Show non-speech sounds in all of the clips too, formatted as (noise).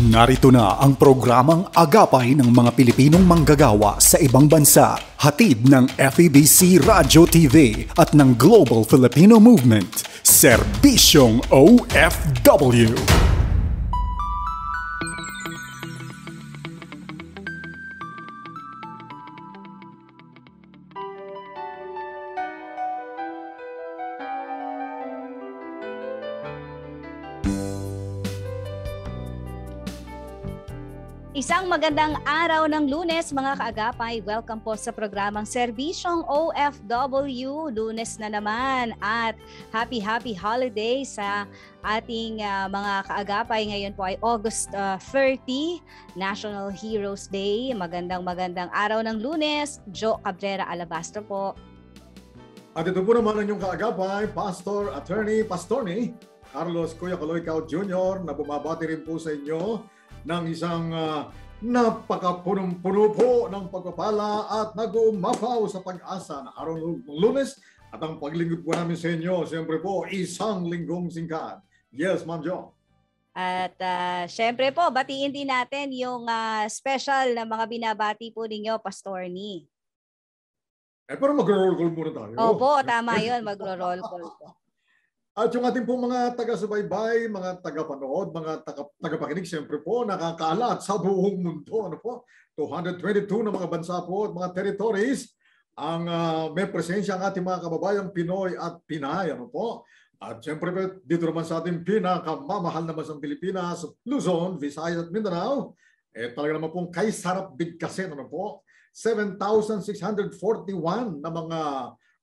Narito na ang programang Agapay ng mga Pilipinong manggagawa sa ibang bansa, hatid ng FEBC Radio TV at ng Global Filipino Movement, Serbisyong OFW. Magandang araw ng lunes mga kaagapay. Welcome po sa programang Servisyong OFW. Lunes na naman at happy happy holiday sa ating uh, mga kaagapay. Ngayon po ay August uh, ah, 30, National Heroes Day. Magandang magandang araw ng lunes. Joe Cabrera Alabastro po. At ito po naman ang inyong kaagapay, Pastor, Attorney, Pastorney Carlos Kuya Kaloy Jr. na bumabati rin po sa inyo ng isang uh, Napakapunong-puno po ng pagpapala at nag-uumapaw sa pag-asa na araw ng lunes at ang paglingkod po namin sa inyo, siyempre po, isang linggong singkat. Yes, Ma'am Jo. At uh, siyempre po, batiin din natin yung uh, special na mga binabati po ninyo, Pastor Ni. Eh, pero mag-roll call muna tayo. Opo, tama yon mag-roll call po. At yung ating pong mga taga-subaybay, mga taga-panood, mga taga tagapakinig, siyempre po, nakakaalat sa buong mundo. Ano po? 222 na mga bansa po at mga territories ang uh, may presensya ng ating mga kababayan, Pinoy at Pinay. Ano po? At siyempre dito naman sa ating pinakamamahal na bansang Pilipinas, Luzon, Visayas at Mindanao, eh talaga naman pong kay sarap bigkasin. Ano po? 7,641 na mga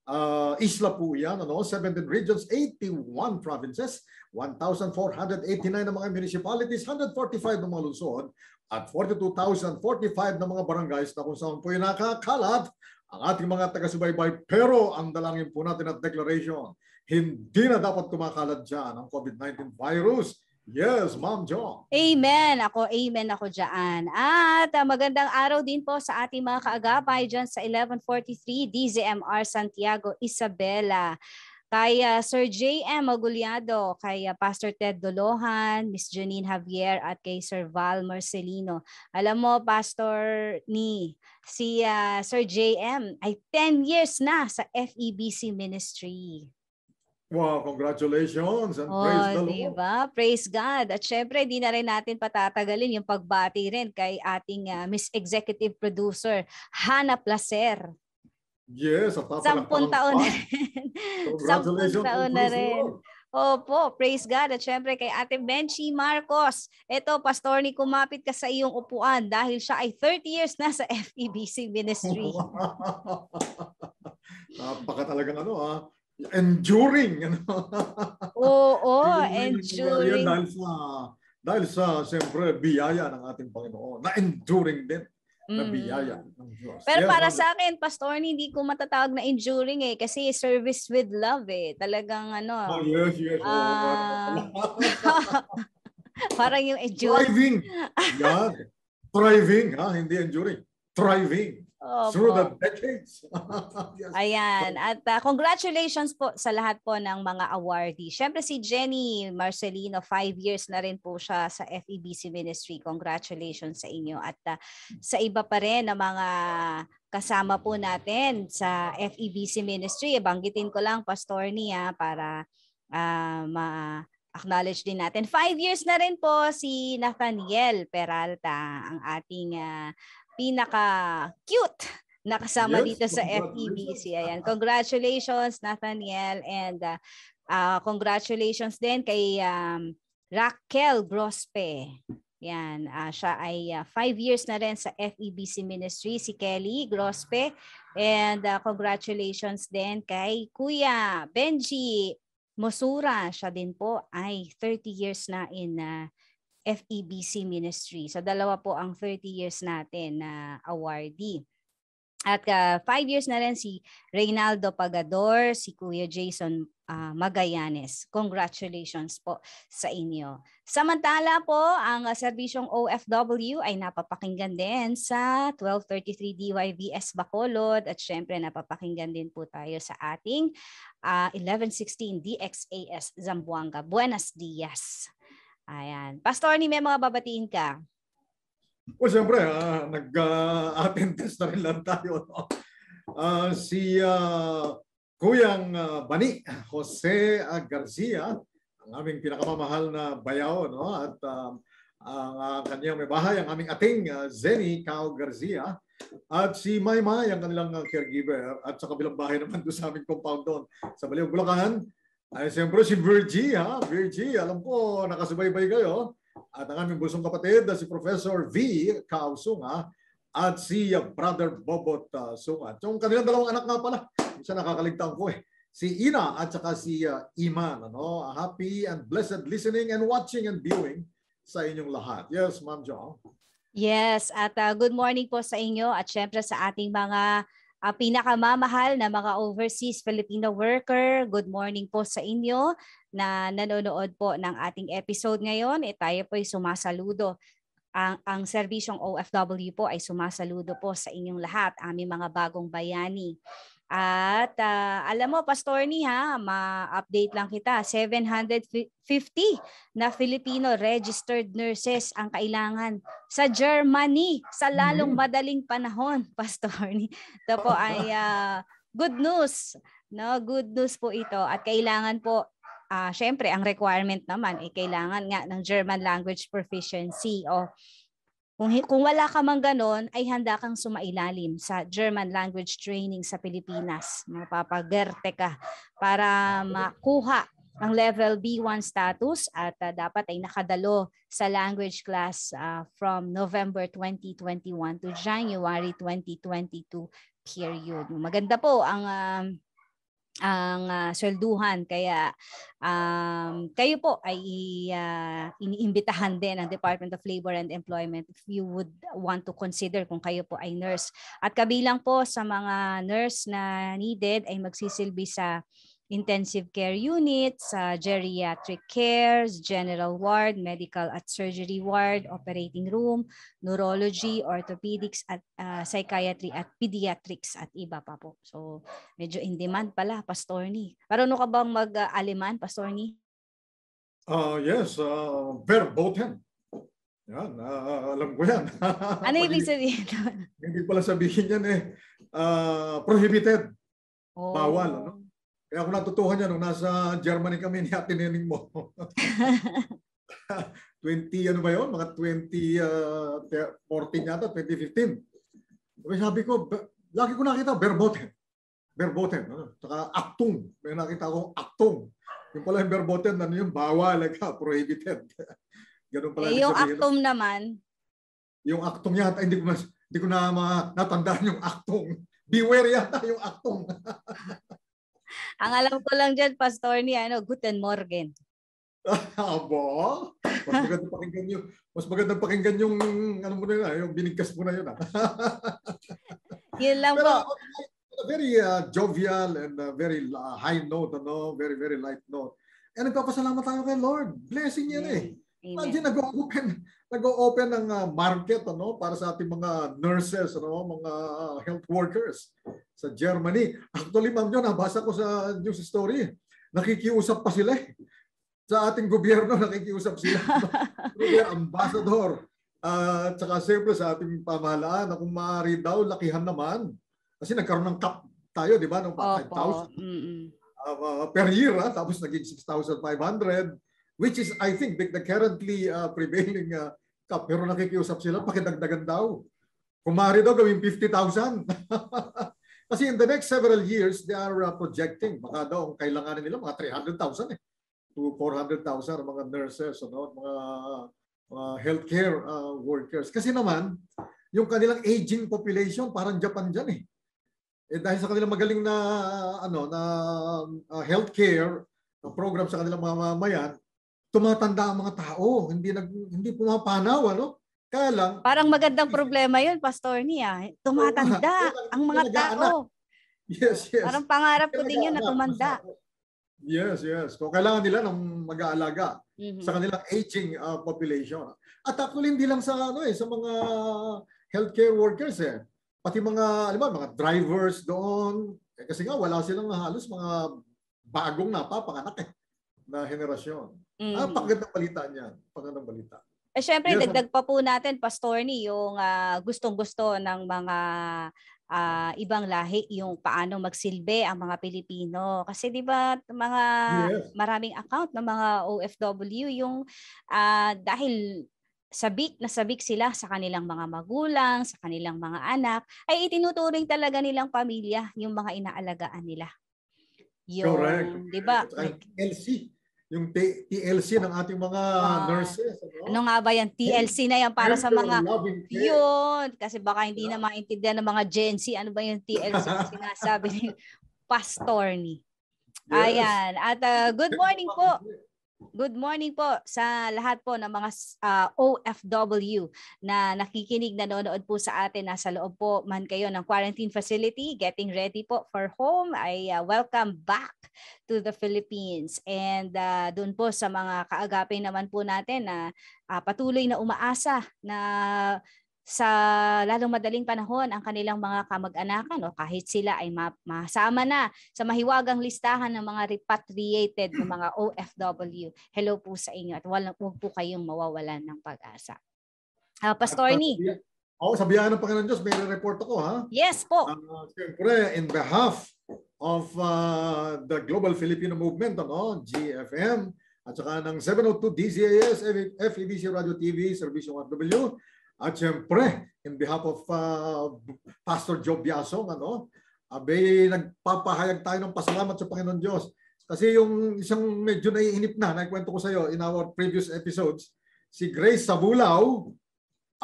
uh, isla po yan, ano, 17 regions, 81 provinces, 1,489 ng mga municipalities, 145 ng mga lungsod, at 42,045 ng mga barangays na kung saan po yung nakakalat ang ating mga taga-subaybay. Pero ang dalangin po natin at declaration, hindi na dapat kumakalat dyan ang COVID-19 virus Yes, Ma'am John. Amen. Ako, amen ako dyan. At ah, magandang araw din po sa ating mga kaagapay dyan sa 1143 DZMR Santiago, Isabela. Kay uh, Sir J.M. Aguliado, kay uh, Pastor Ted Dolohan, Miss Janine Javier, at kay Sir Val Marcelino. Alam mo, Pastor ni si uh, Sir J.M. ay 10 years na sa FEBC Ministry. Wow, congratulations and oh, praise the diba? Lord. Praise God. At syempre, di na rin natin patatagalin yung pagbati rin kay ating uh, Miss Executive Producer, Hannah Placer. Yes, at Sampun taon na rin. Sampun taon na rin. Opo, praise God. At syempre kay Ate Benchi Marcos. Ito, Pastor ni kumapit ka sa iyong upuan dahil siya ay 30 years na sa FEBC Ministry. (laughs) Napaka talagang ano ah enduring. Ano? Oo, enduring. (laughs) Dahil sa, dahil sa, siyempre, biyaya ng ating Panginoon. Na-enduring din. Mm. na biyaya Pero para sa akin, Pastor, hindi ko matatawag na enduring eh kasi service with love eh. Talagang ano. Oh, yes, yes. Uh, (laughs) parang yung enduring. Thriving. Yeah. Thriving, ha? Hindi enduring. Thriving. Opo. Through the decades. (laughs) yes. Ayan. At uh, congratulations po sa lahat po ng mga awardee. Siyempre si Jenny Marcelino, five years na rin po siya sa FEBC Ministry. Congratulations sa inyo. At uh, sa iba pa rin na mga kasama po natin sa FEBC Ministry. Banggitin ko lang, Pastor Nia, para uh, ah, ma acknowledge din natin. Five years na rin po si Nathaniel Peralta, ang ating uh, pinaka cute nakasama yes, dito sa FEBC. Ah. Ayan. Congratulations Nathaniel and uh, uh, congratulations din kay um, Raquel Grospe. Yan, uh, siya ay uh, five years na rin sa FEBC Ministry, si Kelly Grospe. And uh, congratulations din kay Kuya Benji Mosura. Siya din po ay 30 years na in uh, FEBC Ministry. So dalawa po ang 30 years natin na awardee. At uh, five years na rin si Reynaldo Pagador, si Kuya Jason uh, ah, Magallanes. Congratulations po sa inyo. Samantala po, ang uh, serbisyong OFW ay napapakinggan din sa 1233 DYVS Bacolod at syempre napapakinggan din po tayo sa ating uh, 1116 DXAS Zamboanga. Buenos dias! Ayan. Pastor, ni may mga babatiin ka? Well, siyempre, uh, nag-attendance uh, na rin lang tayo. No? Uh, si uh, Kuyang uh, Bani, Jose Garcia, ang aming pinakamamahal na bayaw, no? at um, ang uh, kanyang may bahay, ang aming ating uh, Zenny Cao Garcia, at si Maymay, ang kanilang uh, caregiver, at sa kabilang bahay naman (laughs) doon sa aming compound doon, sa Baliw Bulacan, ay, siyempre si Virgie, ha? Virgie, alam ko, nakasubaybay kayo. At ang aming busong kapatid na si Professor V. Kao Sunga at si Brother Bobot uh, ah, Sunga. At yung kanilang dalawang anak nga pala, isa nakakaligtaan ko eh. Si Ina at saka si uh, Iman. Ano? Happy and blessed listening and watching and viewing sa inyong lahat. Yes, Ma'am Jo. Yes, at uh, good morning po sa inyo at syempre sa ating mga ang ah, pinakamamahal na mga overseas Filipino worker. Good morning po sa inyo na nanonood po ng ating episode ngayon. E tayo po ay sumasaludo. Ang, ang serbisyong OFW po ay sumasaludo po sa inyong lahat, aming mga bagong bayani. At uh, alam mo, Pastor Ni, ha, ma-update lang kita, 750 na Filipino registered nurses ang kailangan sa Germany sa lalong hmm. madaling panahon, (laughs) Pastor Ni. Ito po oh. ay uh, good news. No, good news po ito. At kailangan po uh, syempre ang requirement naman ay eh, kailangan nga ng German language proficiency o oh. Kung, kung wala ka mang ganon, ay handa kang sumailalim sa German language training sa Pilipinas. Mapapagerte ka para makuha ang level B1 status at uh, dapat ay nakadalo sa language class uh, from November 2021 to January 2022 period. Maganda po ang um, ang uh, swelduhan kaya um, kayo po ay uh, iniimbitahan din ng Department of Labor and Employment if you would want to consider kung kayo po ay nurse at kabilang po sa mga nurse na needed ay magsisilbi sa intensive care unit, sa geriatric cares, general ward, medical at surgery ward, operating room, neurology, orthopedics, at uh, psychiatry at pediatrics at iba pa po. So medyo in demand pala, Pastor Ni. Marunong ka bang mag-aliman, Pastor Ni? Uh, yes, uh, ah, verboten. Yan, uh, alam ko yan. (laughs) ano ibig sabihin? Hindi pala sabihin yan eh. Uh, prohibited. Oh. Bawal. Ano? Kaya ako natutuhan niya nung nasa Germany kami ni Ate Neneng mo. 20 (laughs) ano ba yun? Mga 2014 uh, yata, 2015. Kaya sabi ko, lagi ko nakita verboten. Verboten. Ano? Saka actum. May nakita akong actum. Yung pala yung verboten, ano yung bawal, like, (laughs) prohibited. Ganun pala. Eh, yung actum ano? naman. Yung actum yata, hindi ko mas, hindi ko na ma, natandaan yung actum. Beware yata yung actum. (laughs) Ang alam ko lang dyan, Pastor ni, ano, Guten Morgen. (laughs) Abo? Mas maganda pakinggan yung, mas magandang pakinggan yung, ano mo na yun, ah, yung binigkas mo na yun. Ah. (laughs) yun lang Pero, po. Very uh, jovial and uh, very uh, high note, ano? Very, very light note. And eh, nagpapasalamat tayo kay Lord. Blessing yan yeah. eh. Amen. Imagine nag-open nag-open ng ah, market ano para sa ating mga nurses ano, mga health workers sa Germany. Actually, ma'am John, nabasa ko sa news story. Nakikiusap pa sila eh. Sa ating gobyerno, (laughs) nakikiusap sila. Through ambassador. Uh, ah, at saka siyempre sa ating pamahalaan na kung maaari daw, lakihan naman. Kasi nagkaroon ng cap tayo, di ba? Nung 5,000 uh, ah, per year. Ha? Tapos naging 6,500 which is I think the, the currently uh, prevailing uh, cup. Pero nakikiusap sila, pakidagdagan daw. Kumari daw gawing 50,000. (laughs) Kasi in the next several years, they are uh, projecting, baka daw ang kailanganin nila mga 300,000 eh, to 400,000 mga nurses, ano, mga uh, healthcare uh, workers. Kasi naman, yung kanilang aging population, parang Japan dyan eh. Eh dahil sa kanilang magaling na ano na uh, healthcare program sa kanilang mga mamayan, tumatanda ang mga tao, hindi nag hindi pumapanaw ano? Kaya lang Parang magandang (laughs) problema 'yon, Pastor Nia. Tumatanda oh, ang mga tao. Yes, yes. Parang pangarap ko din 'yun na tumanda. Yes, yes. So kailangan nila ng mag-aalaga mm-hmm. sa kanilang aging uh, population. At actually hindi lang sa ano eh sa mga healthcare workers eh. Pati mga alam mo, mga drivers doon eh, kasi nga wala silang halos mga bagong napapanganak eh na henerasyon. Mm-hmm. Ah, pakagandang balita niyan. Pakagandang balita. Eh syempre, yes. dagdag pa po natin, Pastor ni, yung uh, gustong-gusto ng mga uh, ibang lahi yung paano magsilbi ang mga Pilipino. Kasi 'di ba mga yes. maraming account ng mga OFW yung uh, dahil sabik na sabik sila sa kanilang mga magulang, sa kanilang mga anak, ay itinuturing talaga nilang pamilya yung mga inaalagaan nila. Yung, Correct. Di ba? LC yung TLC ng ating mga wow. Ah. nurses. Ano? ano nga ba yan? TLC na yan para sa mga... Yun! Kasi baka hindi yeah. na maintindihan ng mga Gen Z. Ano ba yung TLC na (laughs) sinasabi ni Pastor ni? Yes. Ayan. At uh, good morning po (laughs) Good morning po sa lahat po ng mga uh, ah, OFW na nakikinig, na nanonood po sa atin. Nasa loob po man kayo ng quarantine facility, getting ready po for home. I uh, ah, welcome back to the Philippines. And uh, ah, doon po sa mga kaagapin naman po natin na uh, patuloy na umaasa na sa lalong madaling panahon ang kanilang mga kamag-anakan o kahit sila ay ma- masama na sa mahiwagang listahan ng mga repatriated ng mga OFW. Hello po sa inyo at wala, huwag po kayong mawawalan ng pag-asa. Uh, Pastor Ni. Oo, oh, sabihan ng Panginoon Diyos, may report ako ha? Yes po. Uh, Siyempre, in behalf of uh, the Global Filipino Movement, ano, GFM, at saka ng 702 DCAS, FEBC Radio TV, Servicio 1W, at syempre, in behalf of uh, Pastor Joe Yasong, ano, abe, nagpapahayag tayo ng pasalamat sa Panginoon Diyos. Kasi yung isang medyo naiinip na, naikwento ko sa iyo in our previous episodes, si Grace Sabulaw,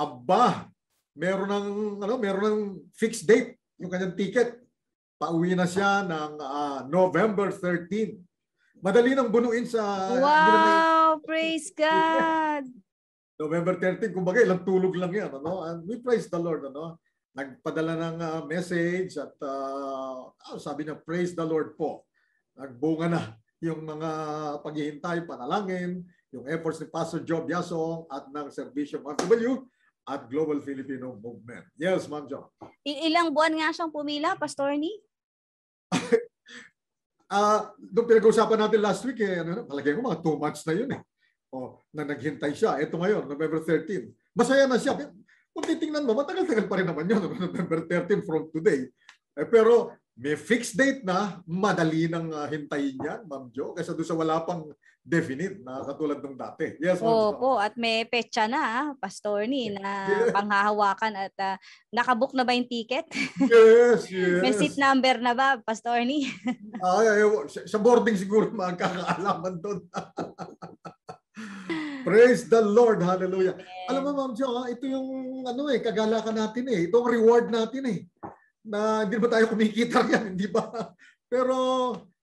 abba, meron ng, ano, meron ng fixed date yung kanyang ticket. Pauwi na siya ng uh, November 13. Madali nang bunuin sa... Wow! Praise God! November 13, kumbaga ilang tulog lang yan. Ano? And we praise the Lord. Ano? Nagpadala ng uh, message at uh, sabi na praise the Lord po. Nagbunga na yung mga paghihintay, panalangin, yung efforts ni Pastor Job Yasong at ng Servisyo MRW at Global Filipino Movement. Yes, Ma'am John. Ilang buwan nga siyang pumila, Pastor Ni? (laughs) Ah, uh, doon pinag-usapan natin last week eh, ano, palagay ko mga two months na yun eh oh, na naghintay siya. Ito ngayon, November 13. Masaya na siya. Kung titingnan mo, matagal-tagal pa rin naman yun, (laughs) November 13 from today. Eh, pero may fixed date na, madali nang uh, hintayin yan, Ma'am Jo, kasi doon sa wala pang definite na katulad ng dati. Yes, Ma'am Oo po, at may petsa na, ah, Pastor Ni, na panghahawakan at uh, nakabook na ba yung ticket? Yes, (laughs) yes. may seat number na ba, Pastor Ni? ay, ay, sa boarding siguro makakaalaman doon. (laughs) Praise the Lord. Hallelujah. Amen. Alam mo, Ma'am Jo, ah, ito yung ano eh, kagalakan natin eh. Ito ang reward natin eh. Na hindi ba tayo kumikita (laughs) yan, hindi ba? Pero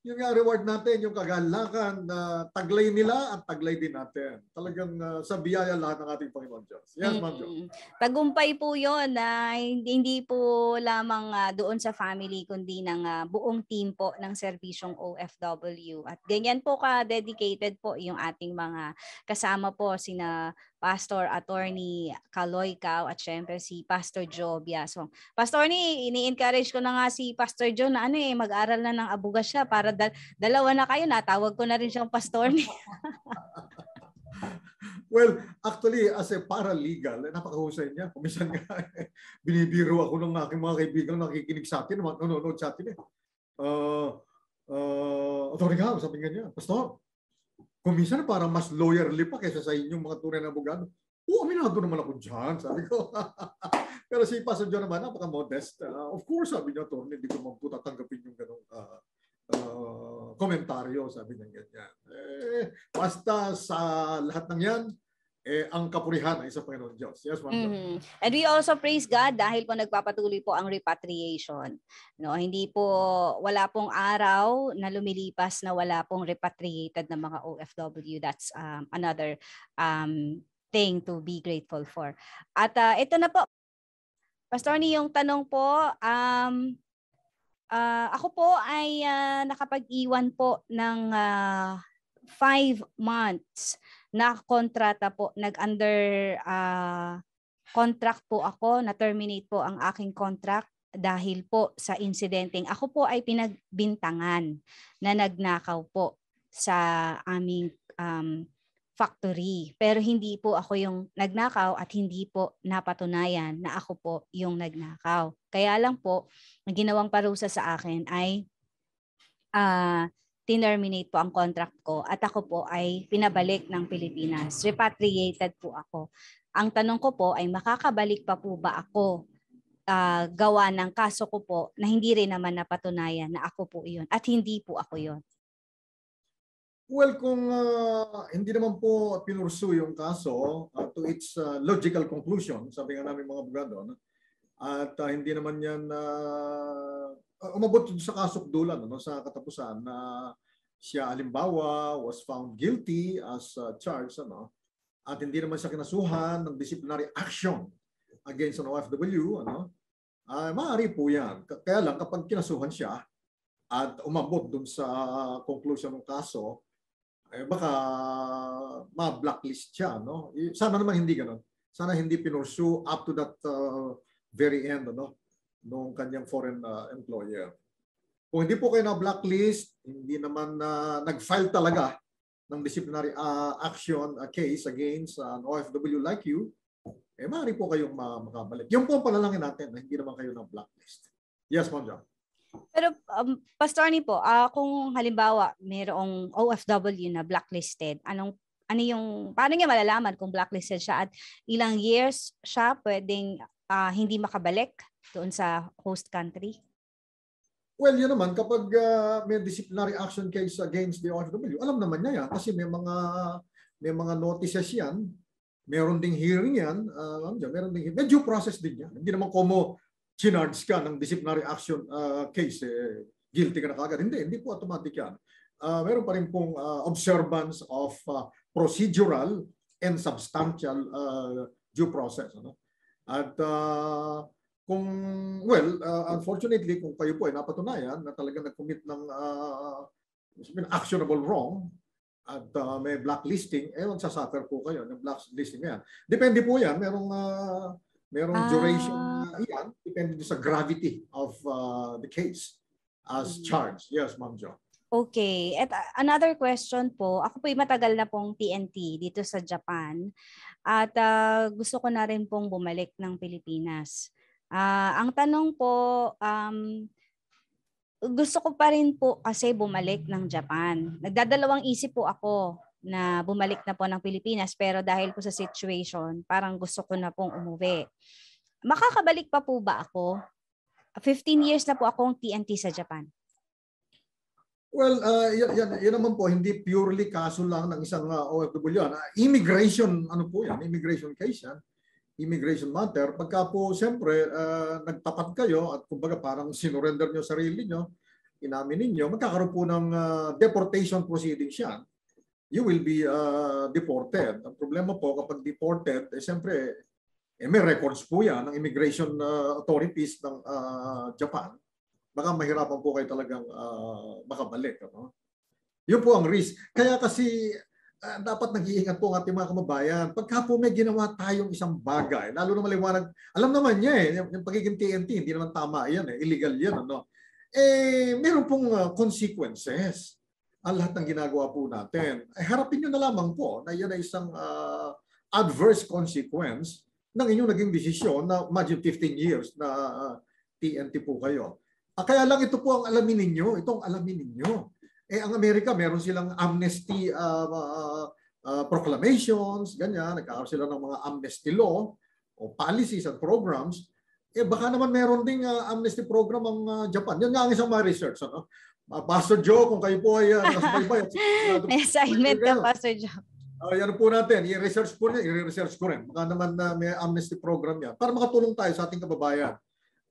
yung reward natin, yung kagalakan na taglay nila at taglay din natin. Talagang uh, sa biyaya lahat ng ating Panginoon Diyos. Yes, mm-hmm. Ma'am Jo. Tagumpay po yun uh, hindi po lamang uh, doon sa family kundi ng uh, buong team po ng servisyong OFW. At ganyan po ka-dedicated po yung ating mga kasama po sina Pastor Attorney Kaloy Kao at syempre si Pastor Joe Biasong. Pastor ni, ini-encourage ko na nga si Pastor Joe na ano eh, mag-aral na ng abuga siya para dal- dalawa na kayo, natawag ko na rin siyang Pastor ni. (laughs) well, actually, as a paralegal, eh, napakahusay niya. Kumisan nga, eh, binibiro ako ng aking mga kaibigan nakikinig sa atin, nanonood sa atin eh. Uh, uh, Attorney Kao, sabi nga niya, Pastor, kumisan parang mas lawyerly pa kaysa sa inyong mga tunay na abogado. Oo, aminado naman ako dyan, (laughs) sabi ko. Pero si Pastor John naman, napaka-modest. Uh, of course, sabi niya, Tony, hindi ko magputa tanggapin yung ganong uh, uh, komentaryo, sabi niya ganyan. Eh, basta sa lahat ng yan, eh, ang kapurihan ay sa Panginoon Diyos. Yes, ma'am. Mm-hmm. And we also praise God dahil po nagpapatuloy po ang repatriation. No, hindi po wala pong araw na lumilipas na wala pong repatriated na mga OFW. That's um, another um, thing to be grateful for. At uh, ito na po Pastor ni yung tanong po um uh, ako po ay uh, nakapag-iwan po ng uh, five months nakakontrata po, nag-under uh, ah, contract po ako, na-terminate po ang aking contract dahil po sa insidenteng ako po ay pinagbintangan na nagnakaw po sa aming um, factory. Pero hindi po ako yung nagnakaw at hindi po napatunayan na ako po yung nagnakaw. Kaya lang po, ang ginawang parusa sa akin ay uh, tinerminate po ang contract ko at ako po ay pinabalik ng Pilipinas. Repatriated po ako. Ang tanong ko po ay makakabalik pa po ba ako uh, gawa ng kaso ko po na hindi rin naman napatunayan na ako po iyon at hindi po ako iyon. Well, kung uh, hindi naman po pinursu yung kaso uh, to its uh, logical conclusion, sabi nga namin mga abogado, no? At uh, hindi naman yan uh, umabot sa kasukdulan no, sa katapusan na siya alimbawa was found guilty as uh, charged ano at hindi naman siya kinasuhan ng disciplinary action against an OFW ano ay uh, maaari po yan kaya lang kapag kinasuhan siya at umabot dun sa conclusion ng kaso eh baka ma-blacklist siya no sana naman hindi ganoon sana hindi pinursue up to that uh, very end ano nung kanyang foreign uh, employer. Kung hindi po kayo na blacklist, hindi naman na uh, nag-file talaga ng disciplinary uh, action uh, case against uh, an OFW like you, eh maaari po kayong makabalik. Yung po ang panalangin natin na hindi naman kayo na blacklist. Yes, Ma'am John. Pero um, Pastorni po, uh, kung halimbawa mayroong OFW na blacklisted, anong ano yung paano niya malalaman kung blacklisted siya at ilang years siya pwedeng uh, hindi makabalik doon sa host country? Well, yun naman, kapag uh, may disciplinary action case against the OFW, alam naman niya yan kasi may mga may mga notices yan, meron ding hearing yan, uh, meron ding, may due process din yan. Hindi naman como chinards ka ng disciplinary action uh, case, eh, guilty ka na kagad. Hindi, hindi po automatic yan. Uh, meron pa rin pong uh, observance of uh, procedural and substantial uh, due process. Ano? At uh, kung, well, uh, unfortunately, kung kayo po ay napatunayan na talaga nag-commit ng uh, actionable wrong at uh, may blacklisting, eh, sasuffer po kayo ng blacklisting yan. Depende po yan. Merong, uh, merong ah. duration uh, yan. Depende sa gravity of uh, the case as mm-hmm. charged. Yes, Ma'am Jo. Okay. At another question po, ako po'y matagal na pong TNT dito sa Japan. At uh, gusto ko na rin pong bumalik ng Pilipinas. Uh, ang tanong po, um, gusto ko pa rin po kasi bumalik ng Japan. Nagdadalawang isip po ako na bumalik na po ng Pilipinas pero dahil po sa situation, parang gusto ko na pong umuwi. Makakabalik pa po ba ako? 15 years na po akong TNT sa Japan. Well, uh, yan, yan, yan naman po, hindi purely kaso lang ng isang uh, OFW yan. Uh, immigration, ano po yan? Immigration case yan. Immigration matter. Pagka po, siyempre, uh, nagtapat kayo at kumbaga parang (laughs) sinurrender nyo sarili nyo, inamin ninyo, magkakaroon po ng uh, deportation proceedings yan. You will be uh, deported. Ang problema po, kapag deported, eh, siyempre, eh, may records po yan ng immigration uh, authorities ng uh, Japan baka mahirapan po kayo talagang uh, ah, makabalik. Ano? Yun po ang risk. Kaya kasi uh, dapat nag-iingat po ang ating mga kababayan. Pagka po may ginawa tayong isang bagay, lalo na maliwanag, alam naman niya eh, yung pagiging TNT, hindi naman tama yan eh, illegal yan. Ano? Eh, meron pong uh, consequences ang lahat ng ginagawa po natin. Ay eh, harapin nyo na lamang po na yan ay isang uh, adverse consequence ng inyong naging desisyon na imagine 15 years na uh, TNT po kayo. Ah, kaya lang ito po ang alamin ninyo, itong alamin ninyo. Eh ang Amerika meron silang amnesty uh, uh, uh, proclamations, ganyan, nagkakaroon sila ng mga amnesty law o policies and programs. Eh baka naman meron ding uh, amnesty program ang uh, Japan. Yan nga ang isang mga research. Ano? Uh, Pastor Joe, kung kayo po ay uh, nasubaybay. May assignment ka, Pastor Joe. Uh, yan po natin. I-research po niya. I-research ko rin. Baka naman uh, may amnesty program yan. Para makatulong tayo sa ating kababayan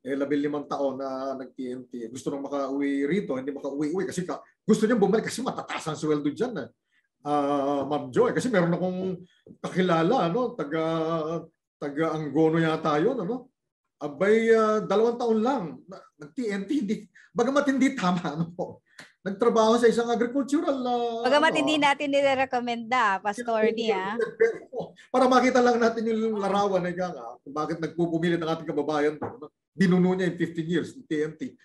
eh, labil limang taon na nag-TNT. Gusto nang makauwi rito, hindi makauwi-uwi. Kasi ka, gusto niya bumalik kasi matataas ang sweldo dyan. Eh. Uh, Ma'am Joy, kasi meron akong kakilala, no? taga, taga Angono yata yun, ano? Abay, uh, dalawang taon lang. Nag-TNT, hindi, bagamat hindi tama, (laughs) ano nagtrabaho sa isang agricultural uh, ah, Pagamat ano, hindi ah. natin nire-recommend na, Pastor niya. Para makita lang natin yung larawan na eh, nga, kung bakit nagpupumilit ang ating kababayan doon. Ano, Binuno niya in 15 years ng TMT.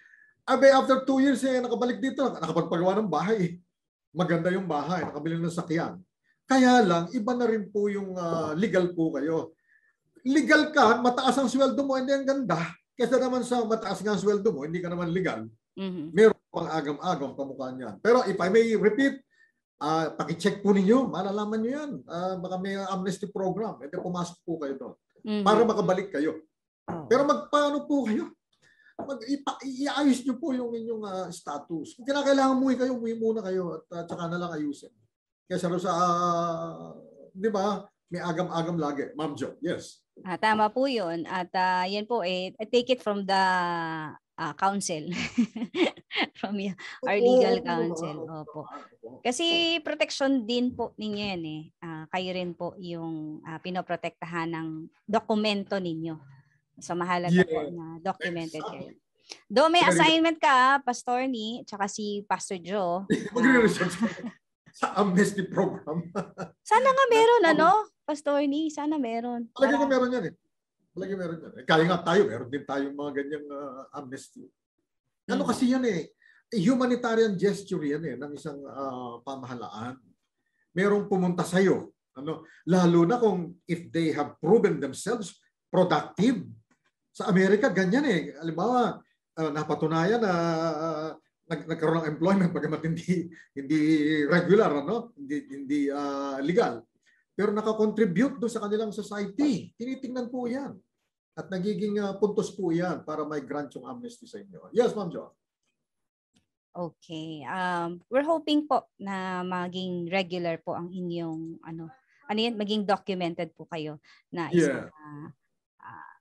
Abe, after 2 years eh, nakabalik dito, nakapagpagawa ng bahay. Maganda yung bahay, nakabili ng sakyan. Kaya lang, iba na rin po yung uh, legal po kayo. Legal ka, mataas ang sweldo mo, hindi ang ganda. Kesa naman sa mataas nga ang sweldo mo, hindi ka naman legal. Mm-hmm. Meron pang agam-agam kamukha niyan. Pero if I may repeat, uh, pakicheck po ninyo, malalaman nyo yan. Uh, baka may amnesty program. Ito, pumasok po kayo doon. Mm-hmm. Para makabalik kayo. Oh. Pero magpaano po kayo? Mag, ipa, iayos nyo po yung inyong uh, status. Kung kinakailangan muwi kayo, muwi muna kayo at uh, tsaka na lang ayusin. Kesa sa, uh, di ba, may agam-agam lagi. Ma'am Jo, yes. Ah, tama po yun. At uh, yan po, eh, take it from the uh, counsel (laughs) from your, our legal counsel. Opo. Kasi protection din po ninyo yan eh. Uh, kayo rin po yung uh, pinoprotektahan ng dokumento ninyo. So mahalaga yeah. po na documented kayo. Do may assignment ka, Pastor ni, tsaka si Pastor Joe. uh, (laughs) sa amnesty program. sana nga meron, ano? Pastor ni, sana meron. Talaga na meron yan eh. Lagi meron yan. Eh, kaya nga tayo, meron din tayong mga ganyang uh, amnesty. Ano mm. kasi yan eh, eh, humanitarian gesture yan eh, ng isang uh, pamahalaan. Merong pumunta sa iyo. Ano, lalo na kung if they have proven themselves productive. Sa Amerika, ganyan eh. Halimbawa, uh, napatunayan na uh, nag nagkaroon ng employment pag hindi hindi regular ano hindi hindi uh, legal pero nakakontribute do sa kanilang society. Tinitingnan po yan. At nagiging uh, puntos po yan para may grant yung amnesty sa inyo. Yes, Ma'am Jo. Okay. Um, we're hoping po na maging regular po ang inyong ano, ano yan, maging documented po kayo na isang yeah. uh, ah, uh,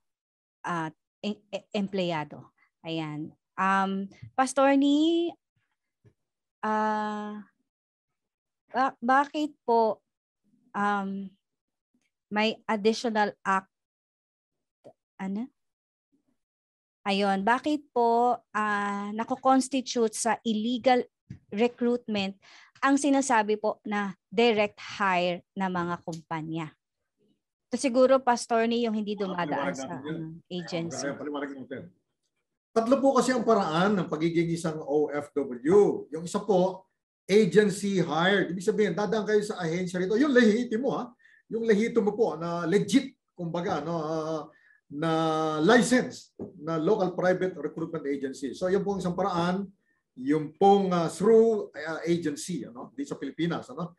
ah, uh, em- e, empleyado. Ayan. Um, Pastor ni, uh, ba- bakit po um, may additional act. Ano? Ayon, bakit po uh, nako-constitute sa illegal recruitment ang sinasabi po na direct hire na mga kumpanya? So siguro pastor ni yung hindi dumadaan sa um, agency. Tatlo po kasi ang paraan ng pagiging isang OFW. Yung isa po, agency hired. Ibig sabihin, dadaan kayo sa ahensya rito. Yung mo ha. Yung mo po na legit, kumbaga, no, uh, na license na local private recruitment agency. So yun pong isang paraan, yung pong uh, through uh, agency ano, dito sa Pilipinas. Ano.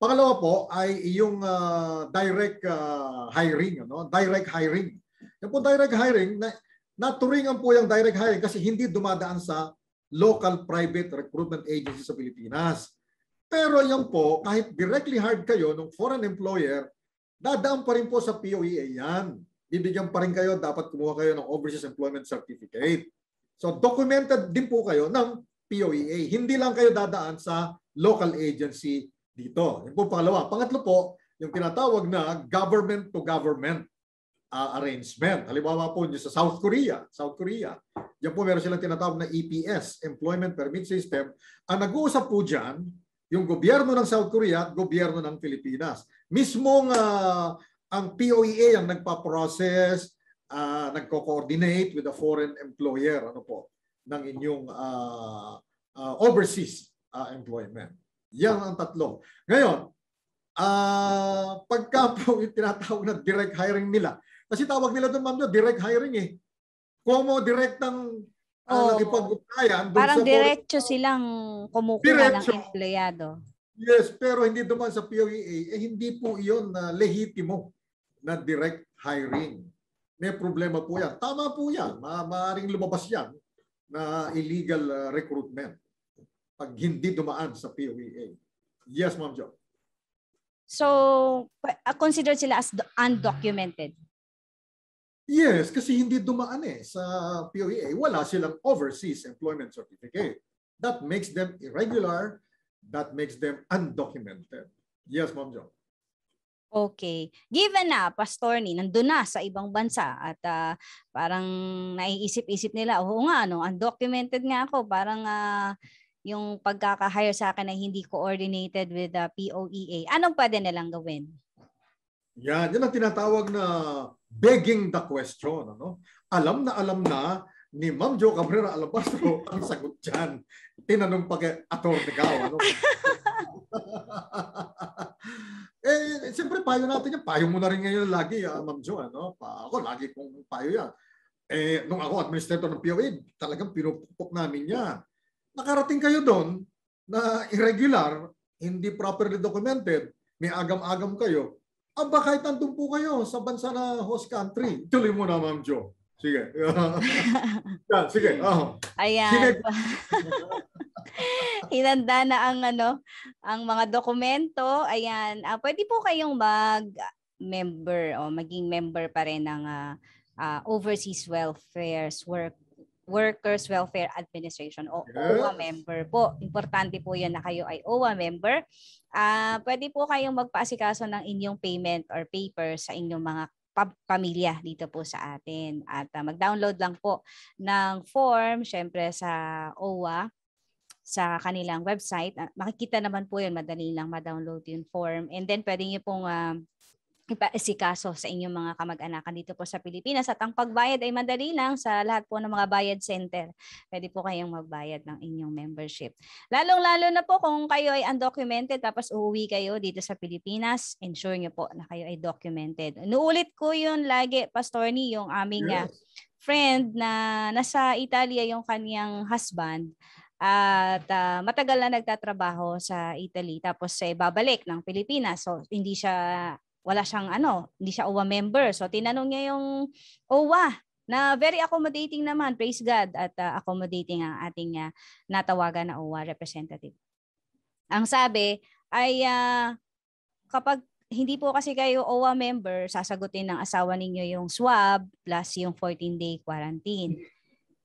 Pangalawa po ay yung uh, direct uh, hiring. Ano, direct hiring. Yung po direct hiring, na, naturingan po yung direct hiring kasi hindi dumadaan sa local private recruitment agency sa Pilipinas. Pero yan po, kahit directly hired kayo ng foreign employer, dadaan pa rin po sa POEA yan. Bibigyan pa rin kayo, dapat kumuha kayo ng Overseas Employment Certificate. So documented din po kayo ng POEA. Hindi lang kayo dadaan sa local agency dito. Yan po pangalawa. Pangatlo po, yung tinatawag na government to government uh, arrangement. Halimbawa po sa South Korea, South Korea. Diyan po meron silang tinatawag na EPS, Employment Permit System. Ang nag-uusap po dyan, yung gobyerno ng South Korea at gobyerno ng Pilipinas. Mismong uh, ang POEA ang nagpa-process, uh, nagko-coordinate with the foreign employer ano po ng inyong uh, uh, overseas uh, employment. Yan ang tatlo. Ngayon, uh, pagka po yung tinatawag na direct hiring nila, kasi tawag nila doon, ma'am, no, direct hiring eh. Como direct ng uh, ah, oh, nakipag Parang diretso board, silang kumukuha diretso. ng empleyado. Yes, pero hindi duman sa POEA, eh, hindi po iyon na lehitimo na direct hiring. May problema po yan. Tama po yan. Ma maaring lumabas yan na illegal uh, recruitment pag hindi dumaan sa POEA. Yes, Ma'am Jo. So, ah, considered sila as undocumented? Yes, kasi hindi dumaan eh sa POEA. Wala silang overseas employment certificate. That makes them irregular. That makes them undocumented. Yes, Ma'am John. Okay. Given na, Pastor Ni, nandun na sa ibang bansa at uh, parang naiisip-isip nila, oo nga, no, undocumented nga ako. Parang uh, yung pagkaka-hire sa akin ay hindi coordinated with the POEA. Anong pwede nilang gawin? Yan, yan ang tinatawag na begging the question. Ano? Alam na alam na ni Ma'am Jo Cabrera Alabastro (laughs) ang sagot dyan. Tinanong pa kay Atty. Gao. Ano? (laughs) eh, siyempre, payo natin yan. Payo mo na rin ngayon lagi, uh, Ma'am Jo. Ano? Pa, ako, lagi kong payo yan. Eh, nung ako, administrator ng POA, talagang pinupukpok namin yan. Nakarating kayo doon na irregular, hindi properly documented, may agam-agam kayo, Aba, ah, kahit nandun po kayo sa bansa na host country. Tuloy mo na, Ma'am Jo. Sige. (laughs) yeah, sige. Oh. Ayan. Sige. (laughs) Hinanda na ang ano, ang mga dokumento. Ayan. Uh, pwede po kayong mag member o maging member pa rin ng uh, uh, Overseas Welfare Work Workers Welfare Administration o yes. OWA member po. Importante po yan na kayo ay OWA member. Uh, pwede po kayong magpaasikaso ng inyong payment or paper sa inyong mga pamilya dito po sa atin. At uh, mag-download lang po ng form, syempre sa OWA, sa kanilang website. Uh, makikita naman po yun, madali lang ma-download yung form. And then pwede nyo pong uh, ipaasikaso sa inyong mga kamag-anakan dito po sa Pilipinas at ang pagbayad ay madali lang sa lahat po ng mga bayad center. Pwede po kayong magbayad ng inyong membership. Lalong-lalo na po kung kayo ay undocumented tapos uuwi kayo dito sa Pilipinas, ensure nyo po na kayo ay documented. Nuulit ko yun lagi, Pastor Ni, yung aming ah, yes. friend na nasa Italia yung kaniyang husband at uh, matagal na nagtatrabaho sa Italy tapos eh, babalik ng Pilipinas so hindi siya wala siyang ano, hindi siya OWA member. So tinanong niya yung OWA na very accommodating naman, praise God, at uh, accommodating ang ating uh, natawagan na OWA representative. Ang sabi ay uh, kapag hindi po kasi kayo OWA member, sasagutin ng asawa ninyo yung swab plus yung 14-day quarantine.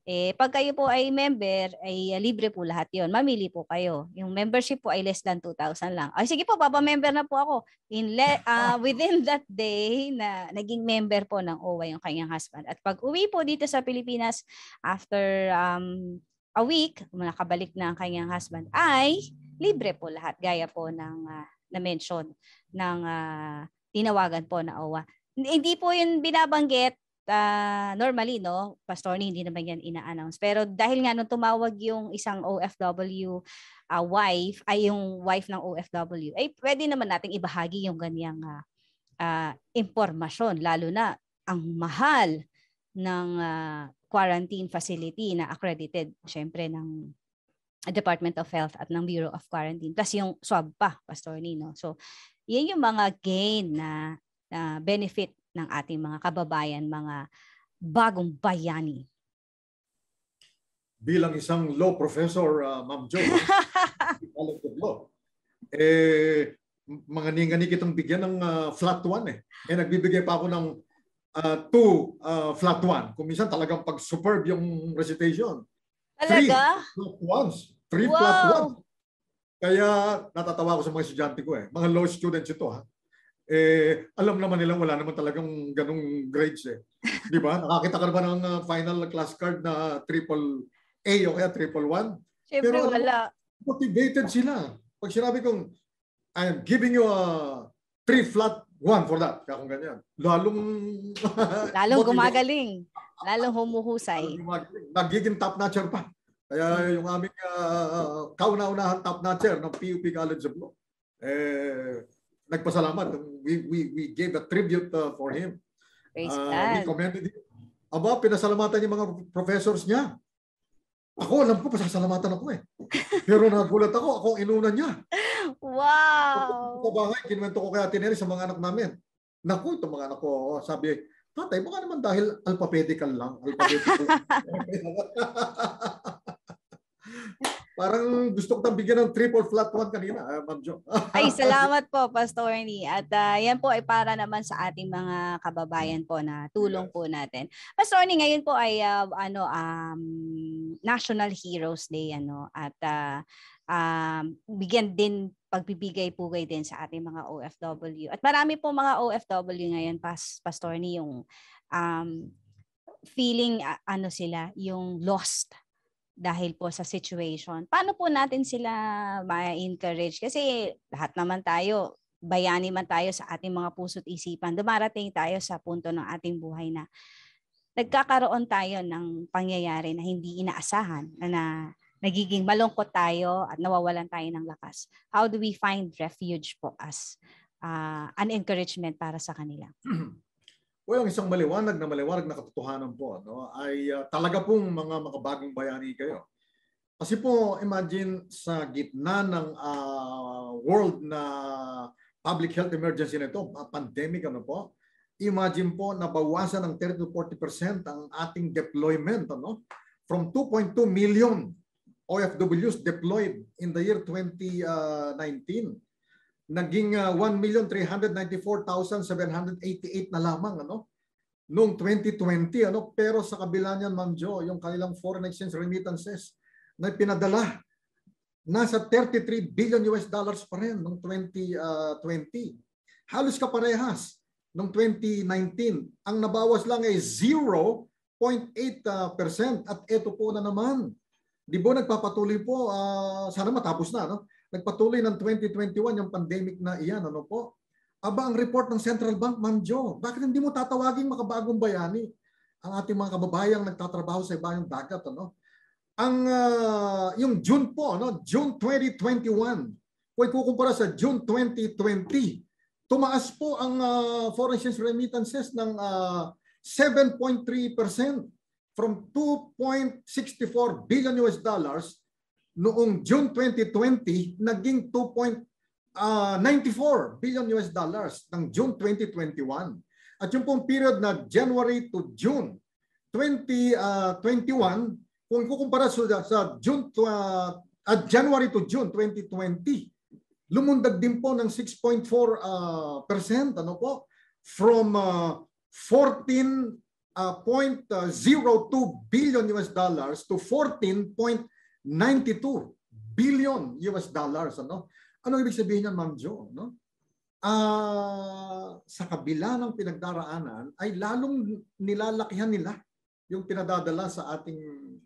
Eh, pag kayo po ay member, ay uh, libre po lahat yon. Mamili po kayo. Yung membership po ay less than 2,000 lang. Ay, sige po, papa-member na po ako. In le- uh, (laughs) within that day na naging member po ng OWA yung kanyang husband. At pag uwi po dito sa Pilipinas, after um, a week, nakabalik na ang kanyang husband, ay libre po lahat. Gaya po ng uh, na-mention ng uh, tinawagan po na OWA. Hindi po yung binabanggit uh, normally, no, Pastor, hindi naman yan ina-announce. Pero dahil nga nung tumawag yung isang OFW uh, ah, wife, ay yung wife ng OFW, ay pwede naman nating ibahagi yung ganyang uh, uh, impormasyon, lalo na ang mahal ng uh, quarantine facility na accredited, syempre, ng Department of Health at ng Bureau of Quarantine. Plus yung swab pa, Pastor Nino. So, yan yung mga gain na uh, benefit ng ating mga kababayan, mga bagong bayani? Bilang isang law professor, uh, Ma'am Jo, College (laughs) of Law, eh, mga ninganig itong bigyan ng uh, flat one eh. Eh nagbibigay pa ako ng uh, two uh, flat one. Kung minsan talagang pag superb yung recitation. Talaga? Three flat ones. Three wow. flat ones. Kaya natatawa ako sa mga estudyante ko eh. Mga law students ito ha eh, alam naman nila wala naman talagang ganung grades eh. Di ba? (laughs) Nakakita ka ba ng ah, final class card na triple A o kaya triple one? Siyempre Pero, ano, wala. Motivated sila. Pag sinabi kong, I'm giving you a three flat one for that. Kaya kung ganyan. Lalong... (laughs) lalong gumagaling. Lalong humuhusay. Lalong gumagaling. Nagiging top notcher pa. Kaya hmm. yung aming uh, kauna-unahan top notcher ng PUP College of Law. Eh, nagpasalamat. We, we, we gave a tribute uh, for him. Praise uh, God. We commended him. Aba, pinasalamatan yung mga professors niya. Ako, alam ko, pasasalamatan ako eh. (laughs) Pero nagulat ako, ako ang inunan niya. Wow! Sa bahay, kinuwento ko kay Ate sa mga anak namin. Naku, itong mga anak ko, oh, sabi, tatay, baka naman dahil alphabetical lang. Alphabetical. (laughs) Parang gusto ko tang bigyan ng triple flat one kanina, uh, Ma'am Jo. (laughs) ay, salamat po, Pastor Ernie. At uh, yan po ay para naman sa ating mga kababayan po na tulong yes. po natin. Pastor Ernie, ngayon po ay uh, ano um, National Heroes Day ano at uh, um, bigyan din pagbibigay-pugay din sa ating mga OFW. At marami po mga OFW ngayon, Pas, Pastor Ernie, yung um, feeling uh, ano sila, yung lost dahil po sa situation. Paano po natin sila ma-encourage? Kasi lahat naman tayo, bayani man tayo sa ating mga puso't isipan, dumarating tayo sa punto ng ating buhay na nagkakaroon tayo ng pangyayari na hindi inaasahan, na, na nagiging malungkot tayo at nawawalan tayo ng lakas. How do we find refuge po as uh, an encouragement para sa kanila? (clears throat) o yung isang maliwanag na maliwanag na katotohanan po no, ay uh, talaga pong mga makabagong bayani kayo. Kasi po imagine sa gitna ng uh, world na public health emergency na nito, pandemic ano po, imagine po nabawasan ng 30 to 40% ang ating deployment ano, from 2.2 million OFWs deployed in the year 2019 naging uh, ah, 1,394,788 na lamang ano noong 2020 ano pero sa kabila niyan Ma'am Jo yung kanilang foreign exchange remittances na pinadala nasa 33 billion US dollars pa rin noong 2020 ah, halos kaparehas noong 2019 ang nabawas lang ay 0.8% ah, at ito po na naman di ba nagpapatuloy po uh, sana matapos na no nagpatuloy ng 2021 yung pandemic na iyan, ano po? Aba ang report ng Central Bank, Ma'am Jo, bakit hindi mo tatawagin makabagong bayani ang ating mga kababayang nagtatrabaho sa iba dagat, ano? Ang uh, yung June po, ano? June 2021. Kung ikukumpara sa June 2020, tumaas po ang uh, foreign exchange remittances ng uh, ah, 7.3% from 2.64 billion US dollars noong June 2020 naging 2.94 ah, billion US dollars ng June 2021. At yung pong period na January to June 2021, ah, kung kukumpara sa, sa June to, uh, ah, at January to June 2020, lumundag din po ng 6.4 uh, percent ano po from uh, 14.02 uh, billion US dollars to 14. 92 billion US dollars. Ano? Anong ibig sabihin niyan, Ma'am Jo? No? Uh, sa kabila ng pinagdaraanan ay lalong nilalakihan nila yung pinadadala sa ating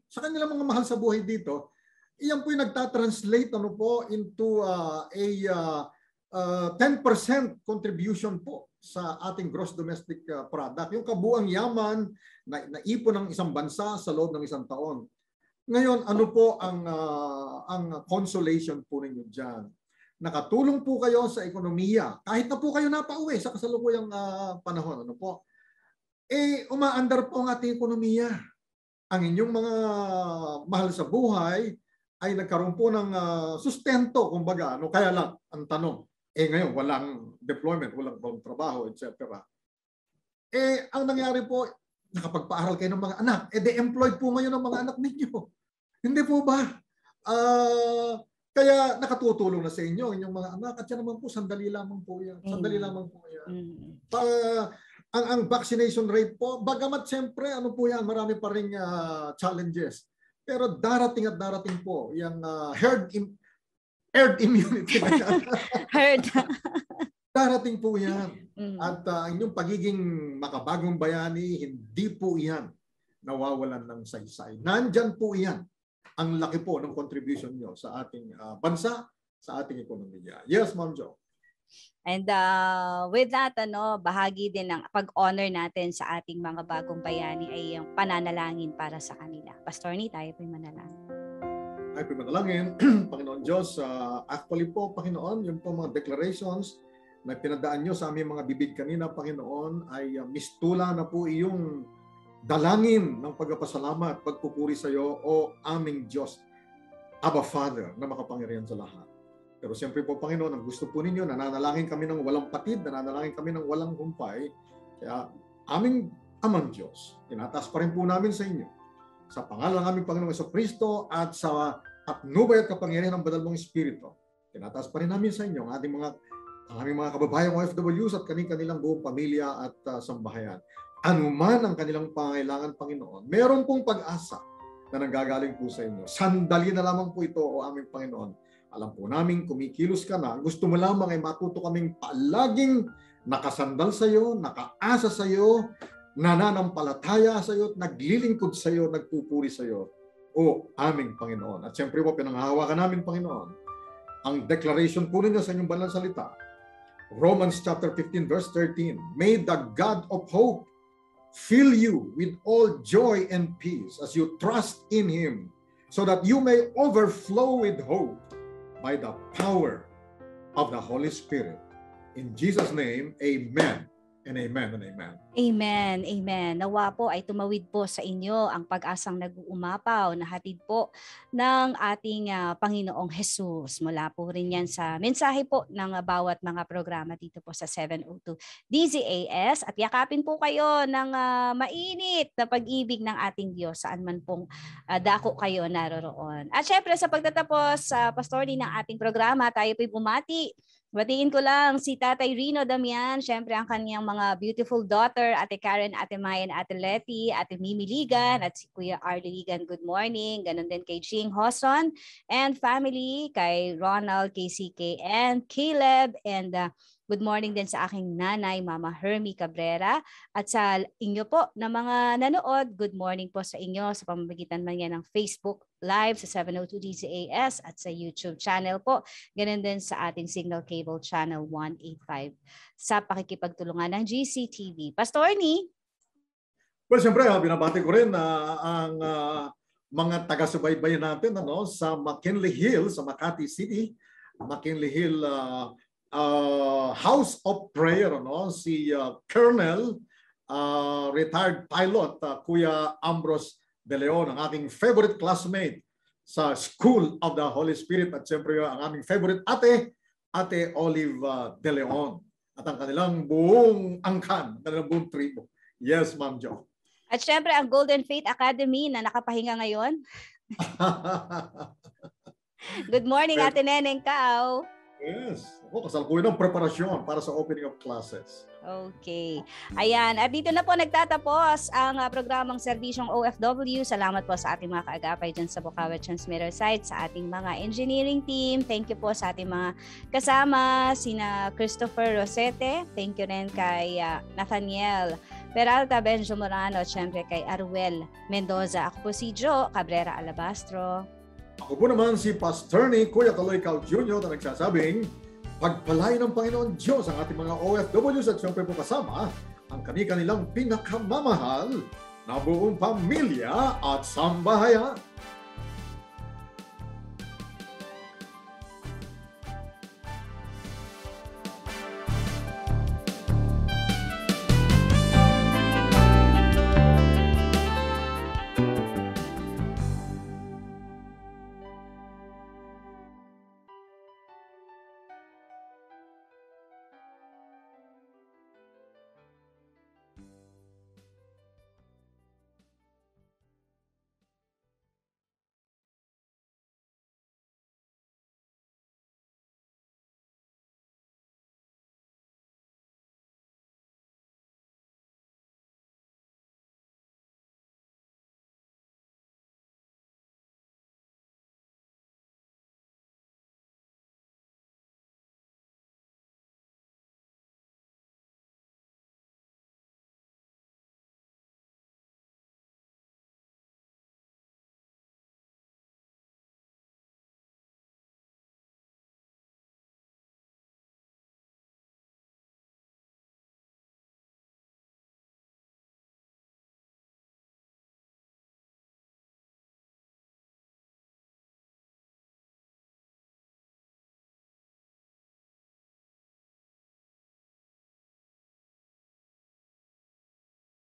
sa kanilang mga mahal sa buhay dito iyan po yung nagta-translate ano po into uh, a uh, uh, 10% contribution po sa ating gross domestic uh, product yung kabuang yaman na naipon ng isang bansa sa loob ng isang taon ngayon, ano po ang, uh, ang consolation po ninyo diyan? Nakatulong po kayo sa ekonomiya. Kahit na po kayo napauwi sa kasalukuyang uh, panahon. Ano po? Eh, umaandar po ang ating ekonomiya. Ang inyong mga mahal sa buhay ay nagkaroon po ng uh, sustento, kumbaga. Ano, kaya lang, ang tanong. Eh ngayon, walang deployment, walang bagong trabaho, etc. Eh, ang nangyari po, nakapagpaaral kayo ng mga anak. Eh, de-employed po ngayon ang mga anak ninyo. Hindi po ba? Uh, kaya nakatutulong na sa inyo, inyong mga anak. At yan naman po, sandali lamang po yan. Sandali mm. lamang po yan. Mm. Pa, ang, ang vaccination rate po, bagamat siyempre, ano po yan, marami pa rin uh, ah, challenges. Pero darating at darating po, yung uh, herd, im- herd immunity. (laughs) (laughs) herd. darating po yan. Mm. At uh, inyong pagiging makabagong bayani, hindi po yan nawawalan ng saysay. Nandyan po yan ang laki po ng contribution nyo sa ating uh, bansa, sa ating ekonomiya. Yes, Ma'am Jo. And uh, with that, ano, bahagi din ng pag-honor natin sa ating mga bagong bayani ay yung pananalangin para sa kanila. Pastor ni, tayo po'y manalangin. Tayo po'y manalangin. (clears throat) Panginoon Diyos, uh, actually po, Panginoon, yung po mga declarations na pinadaan nyo sa aming mga bibig kanina, Panginoon, ay uh, mistula na po iyong dalangin ng pagpapasalamat, pagpupuri sa iyo, o aming Diyos, Abba Father, na makapangyarihan sa lahat. Pero siyempre po, Panginoon, ang gusto po ninyo, nananalangin kami ng walang patid, nananalangin kami ng walang humpay. Kaya aming amang Diyos, tinataas pa rin po namin sa inyo. Sa pangalan ng aming Panginoon sa Kristo at sa patnubay at kapangyarihan ng Banal mong Espiritu, tinataas pa rin namin sa inyo ang ating mga ang aming mga kababayang OFWs at kanilang buong pamilya at uh, sambahayan anuman ang kanilang pangailangan, Panginoon, meron pong pag-asa na nanggagaling po sa inyo. Sandali na lamang po ito, o aming Panginoon. Alam po namin, kumikilos ka na. Gusto mo lamang ay matuto kaming palaging nakasandal sa iyo, nakaasa sa iyo, nananampalataya sa iyo, at naglilingkod sa iyo, nagpupuri sa iyo. O aming Panginoon. At siyempre po, pinangahawakan namin, Panginoon, ang declaration po ninyo sa inyong banal salita. Romans chapter 15 verse 13, May the God of hope fill you with all joy and peace as you trust in Him, so that you may overflow with hope by the power of the Holy Spirit. In Jesus' name, amen and amen and amen. Amen, amen. Nawa po ay tumawid po sa inyo ang pag-asang nag-uumapaw na hatid po ng ating uh, Panginoong Jesus. Mula po rin yan sa mensahe po ng bawat mga programa dito po sa 702 DZAS. At yakapin po kayo ng uh, mainit na pag-ibig ng ating Diyos saan man pong uh, dako kayo naroroon. At syempre sa pagtatapos, uh, Pastor, din ng ating programa, tayo po'y bumati Batiin ko lang si Tatay Rino Damian, syempre ang kanyang mga beautiful daughter, Ate Karen, Ate Mayan, Ate Letty, Ate Mimi Ligan, at si Kuya Arlie Ligan, good morning. Ganon din kay Jing Hoson and family, kay Ronald, KCK, and Caleb, and uh, Good morning din sa aking nanay, Mama Hermie Cabrera. At sa inyo po na mga nanood, good morning po sa inyo sa pamamagitan man yan ng Facebook Live sa 702 DZAS at sa YouTube channel po. Ganun din sa ating Signal Cable Channel 185 sa pakikipagtulungan ng GCTV. Pastor Ni? Well, siyempre, ah, binabati ko rin uh, ang uh, mga taga-subaybay natin ano, sa McKinley Hill, sa Makati City. McKinley Hill uh, uh, House of Prayer, no? si uh, Colonel, uh, retired pilot, uh, Kuya Ambrose De Leon, ang ating favorite classmate sa School of the Holy Spirit at siyempre uh, ang aming favorite ate, Ate Olive uh, De Leon at ang kanilang buong angkan, ang kanilang buong tribo. Yes, Ma'am Jo. At siyempre, ang Golden Faith Academy na nakapahinga ngayon. (laughs) Good morning, Ate Neneng Kao. Yes. Ako, kasalukuyang ng preparasyon para sa opening of classes. Okay. Ayan. At dito na po nagtatapos ang uh, programang serbisyong OFW. Salamat po sa ating mga kaagapay dyan sa Bukawa Transmitter Site, sa ating mga engineering team. Thank you po sa ating mga kasama, sina Christopher Rosete. Thank you rin kay uh, Nathaniel Peralta Benjo Morano, syempre kay Arwel Mendoza. Ako po si Joe Cabrera Alabastro. Ako po naman si Pastorny Kuya Taloy Cal Jr. na nagsasabing, Pagpalain ng Panginoon Diyos ang ating mga OFWs at siyempre po kasama ang kanilang pinakamamahal na buong pamilya at sambahayan.